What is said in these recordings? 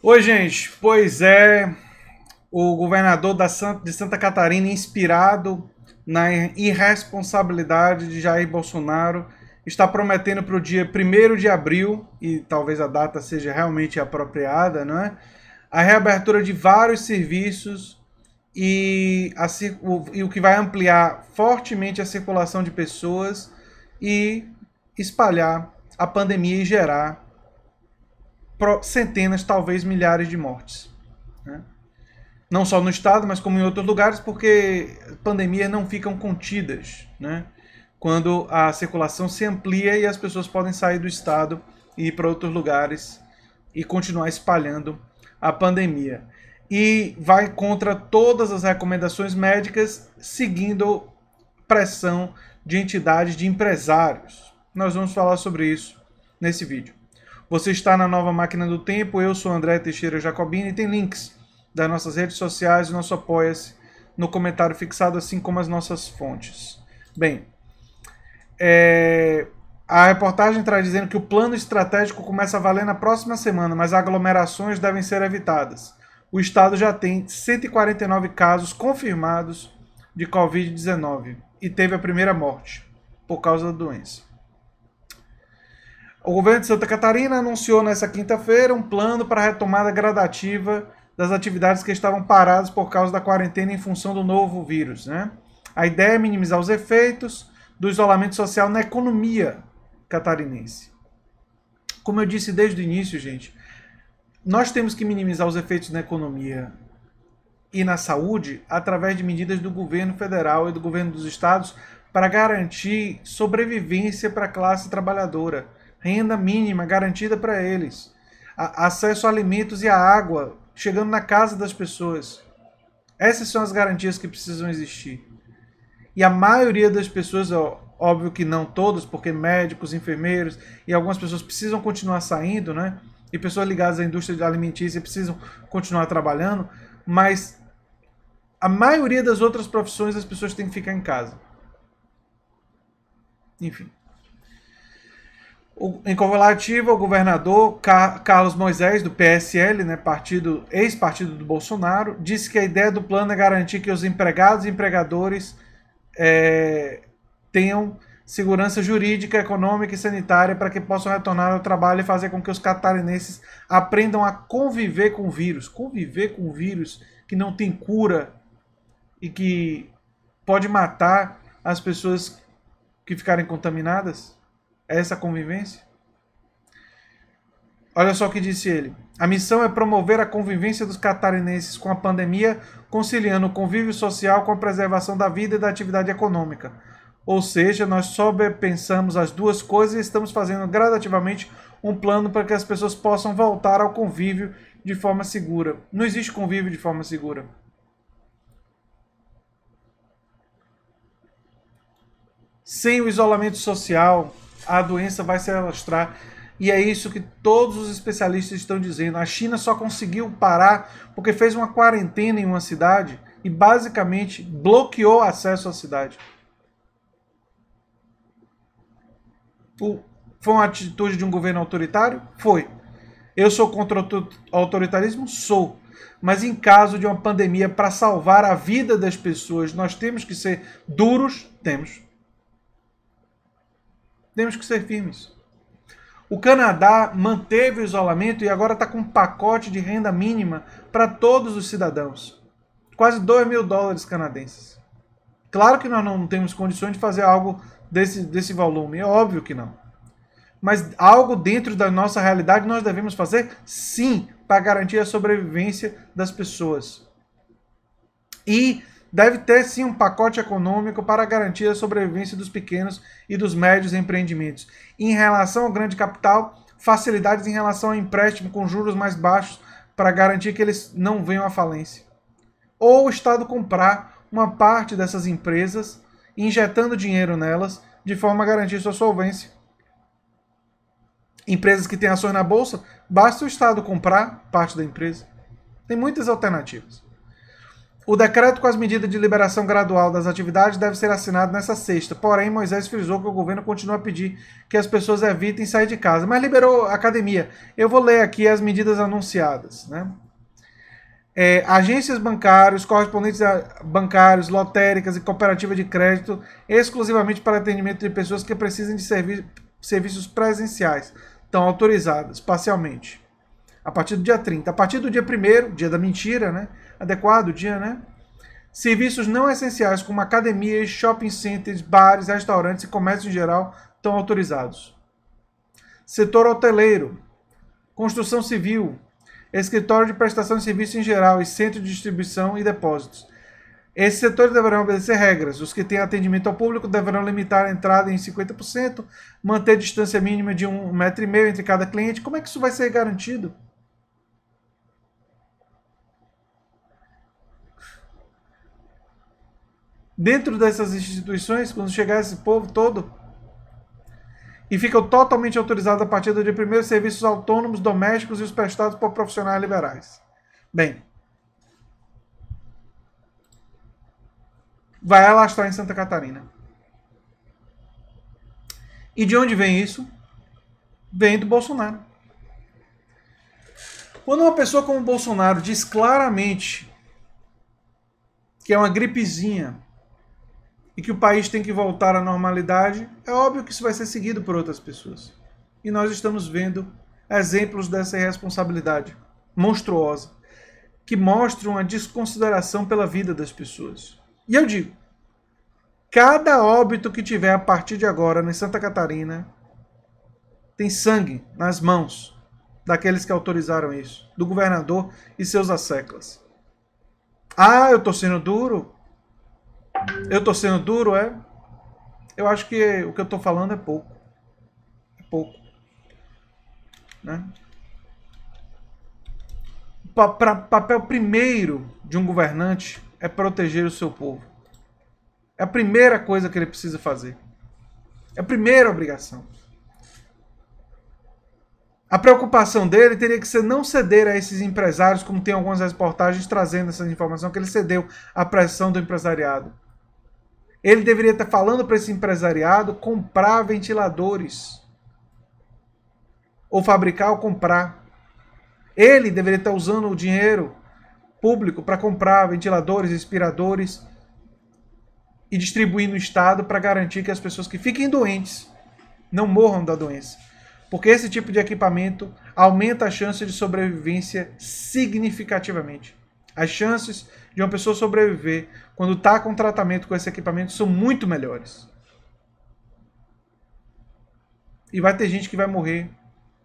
Oi, gente. Pois é, o governador de Santa Catarina, inspirado na irresponsabilidade de Jair Bolsonaro, está prometendo para o dia 1 de abril, e talvez a data seja realmente apropriada, não é? a reabertura de vários serviços e, a, o, e o que vai ampliar fortemente a circulação de pessoas e espalhar a pandemia e gerar centenas, talvez milhares de mortes. Né? Não só no estado, mas como em outros lugares, porque pandemias não ficam contidas, né? quando a circulação se amplia e as pessoas podem sair do estado e ir para outros lugares e continuar espalhando a pandemia. E vai contra todas as recomendações médicas, seguindo pressão de entidades de empresários. Nós vamos falar sobre isso nesse vídeo. Você está na nova máquina do tempo. Eu sou André Teixeira Jacobini e tem links das nossas redes sociais, nosso apoia-se no comentário fixado, assim como as nossas fontes. Bem, é, a reportagem está dizendo que o plano estratégico começa a valer na próxima semana, mas aglomerações devem ser evitadas. O estado já tem 149 casos confirmados de Covid-19 e teve a primeira morte por causa da doença. O governo de Santa Catarina anunciou nesta quinta-feira um plano para a retomada gradativa das atividades que estavam paradas por causa da quarentena em função do novo vírus. Né? A ideia é minimizar os efeitos do isolamento social na economia catarinense. Como eu disse desde o início, gente, nós temos que minimizar os efeitos na economia e na saúde através de medidas do governo federal e do governo dos estados para garantir sobrevivência para a classe trabalhadora renda mínima garantida para eles, a, acesso a alimentos e a água chegando na casa das pessoas. Essas são as garantias que precisam existir. E a maioria das pessoas, ó, óbvio que não todos, porque médicos, enfermeiros e algumas pessoas precisam continuar saindo, né? E pessoas ligadas à indústria alimentícia precisam continuar trabalhando, mas a maioria das outras profissões as pessoas têm que ficar em casa. Enfim em correlativa, o governador Carlos Moisés, do PSL, né, partido, ex-partido do Bolsonaro, disse que a ideia do plano é garantir que os empregados e empregadores é, tenham segurança jurídica, econômica e sanitária para que possam retornar ao trabalho e fazer com que os catarinenses aprendam a conviver com o vírus. Conviver com o vírus que não tem cura e que pode matar as pessoas que ficarem contaminadas? É essa convivência? Olha só o que disse ele. A missão é promover a convivência dos catarinenses com a pandemia, conciliando o convívio social com a preservação da vida e da atividade econômica. Ou seja, nós sobrepensamos as duas coisas e estamos fazendo gradativamente um plano para que as pessoas possam voltar ao convívio de forma segura. Não existe convívio de forma segura. Sem o isolamento social, a doença vai se alastrar. E é isso que todos os especialistas estão dizendo. A China só conseguiu parar porque fez uma quarentena em uma cidade e basicamente bloqueou acesso à cidade. O, foi uma atitude de um governo autoritário? Foi. Eu sou contra o autoritarismo? Sou. Mas em caso de uma pandemia, para salvar a vida das pessoas, nós temos que ser duros? Temos. Temos que ser firmes. O Canadá manteve o isolamento e agora está com um pacote de renda mínima para todos os cidadãos. Quase 2 mil dólares canadenses. Claro que nós não temos condições de fazer algo desse, desse volume, é óbvio que não. Mas algo dentro da nossa realidade nós devemos fazer sim para garantir a sobrevivência das pessoas. E deve ter sim um pacote econômico para garantir a sobrevivência dos pequenos e dos médios empreendimentos. Em relação ao grande capital, facilidades em relação ao empréstimo com juros mais baixos para garantir que eles não venham à falência. Ou o Estado comprar uma parte dessas empresas, injetando dinheiro nelas, de forma a garantir sua solvência. Empresas que têm ações na bolsa, basta o Estado comprar parte da empresa. Tem muitas alternativas. O decreto com as medidas de liberação gradual das atividades deve ser assinado nessa sexta. Porém, Moisés frisou que o governo continua a pedir que as pessoas evitem sair de casa. Mas liberou a academia. Eu vou ler aqui as medidas anunciadas. Né? É, agências bancárias, correspondentes bancários, lotéricas e cooperativa de crédito, exclusivamente para atendimento de pessoas que precisem de servi serviços presenciais, estão autorizadas parcialmente a partir do dia 30. A partir do dia 1 dia da mentira, né? Adequado dia, né? Serviços não essenciais como academias, shopping centers, bares, restaurantes e comércio em geral estão autorizados. Setor hoteleiro, construção civil, escritório de prestação de serviço em geral e centro de distribuição e depósitos. Esses setores deverão obedecer regras. Os que têm atendimento ao público deverão limitar a entrada em 50%, manter distância mínima de um metro e meio entre cada cliente. Como é que isso vai ser garantido? dentro dessas instituições, quando chegar esse povo todo, e ficam totalmente autorizados a partir do dia 1 serviços autônomos, domésticos e os prestados por profissionais liberais. Bem, vai alastrar em Santa Catarina. E de onde vem isso? Vem do Bolsonaro. Quando uma pessoa como o Bolsonaro diz claramente que é uma gripezinha e que o país tem que voltar à normalidade, é óbvio que isso vai ser seguido por outras pessoas. E nós estamos vendo exemplos dessa irresponsabilidade monstruosa, que mostram a desconsideração pela vida das pessoas. E eu digo, cada óbito que tiver a partir de agora em Santa Catarina tem sangue nas mãos daqueles que autorizaram isso, do governador e seus asseclas. Ah, eu estou sendo duro? Eu tô sendo duro, é? Eu acho que o que eu tô falando é pouco. É pouco. Né? Pa papel primeiro de um governante é proteger o seu povo. É a primeira coisa que ele precisa fazer. É a primeira obrigação. A preocupação dele teria que ser não ceder a esses empresários, como tem algumas reportagens trazendo essa informação, que ele cedeu à pressão do empresariado. Ele deveria estar falando para esse empresariado comprar ventiladores. Ou fabricar ou comprar. Ele deveria estar usando o dinheiro público para comprar ventiladores, respiradores e distribuir no Estado para garantir que as pessoas que fiquem doentes não morram da doença. Porque esse tipo de equipamento aumenta a chance de sobrevivência significativamente. As chances de uma pessoa sobreviver quando está com tratamento com esse equipamento são muito melhores. E vai ter gente que vai morrer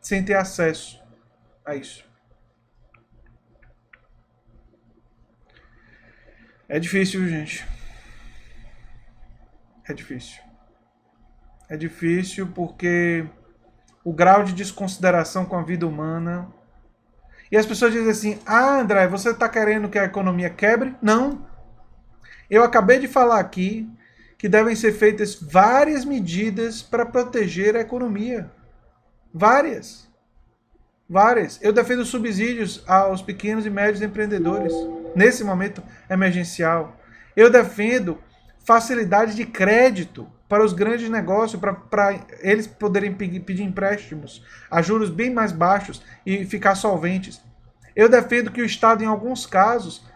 sem ter acesso a isso. É difícil, gente. É difícil. É difícil porque o grau de desconsideração com a vida humana e as pessoas dizem assim: Ah, André, você está querendo que a economia quebre? Não. Eu acabei de falar aqui que devem ser feitas várias medidas para proteger a economia. Várias. Várias. Eu defendo subsídios aos pequenos e médios empreendedores nesse momento emergencial. Eu defendo facilidade de crédito para os grandes negócios, para eles poderem pedir empréstimos a juros bem mais baixos e ficar solventes. Eu defendo que o Estado, em alguns casos,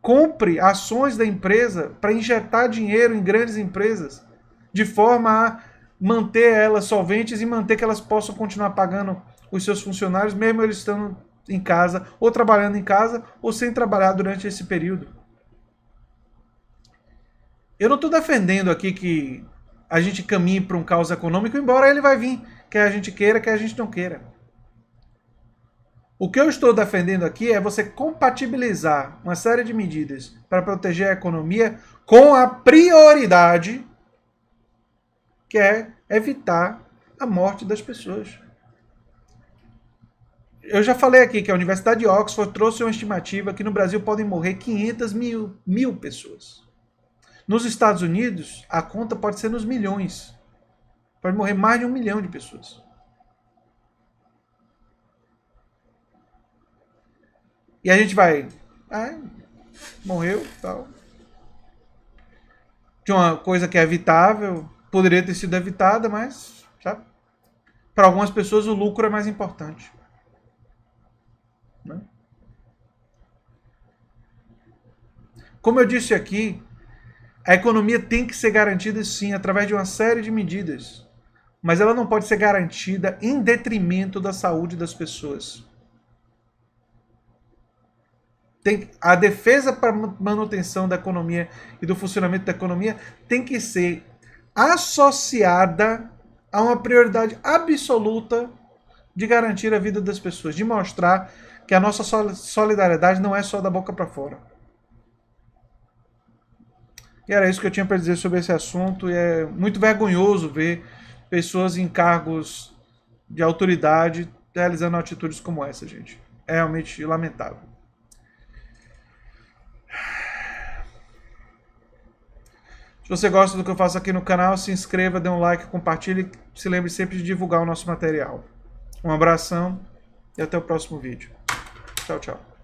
compre ações da empresa para injetar dinheiro em grandes empresas, de forma a manter elas solventes e manter que elas possam continuar pagando os seus funcionários, mesmo eles estando em casa, ou trabalhando em casa, ou sem trabalhar durante esse período. Eu não estou defendendo aqui que a gente caminhe para um caos econômico, embora ele vai vir, quer a gente queira, quer a gente não queira. O que eu estou defendendo aqui é você compatibilizar uma série de medidas para proteger a economia com a prioridade que é evitar a morte das pessoas. Eu já falei aqui que a Universidade de Oxford trouxe uma estimativa que no Brasil podem morrer 500 mil, mil pessoas. Nos Estados Unidos, a conta pode ser nos milhões. Pode morrer mais de um milhão de pessoas. E a gente vai. Ah, morreu, tal. De uma coisa que é evitável, poderia ter sido evitada, mas, Para algumas pessoas o lucro é mais importante. Né? Como eu disse aqui, a economia tem que ser garantida, sim, através de uma série de medidas. Mas ela não pode ser garantida em detrimento da saúde das pessoas. Tem, a defesa para manutenção da economia e do funcionamento da economia tem que ser associada a uma prioridade absoluta de garantir a vida das pessoas, de mostrar que a nossa solidariedade não é só da boca para fora. E era isso que eu tinha para dizer sobre esse assunto. E é muito vergonhoso ver pessoas em cargos de autoridade realizando atitudes como essa, gente. É realmente lamentável. Se você gosta do que eu faço aqui no canal, se inscreva, dê um like, compartilhe e se lembre sempre de divulgar o nosso material. Um abração e até o próximo vídeo. Tchau, tchau.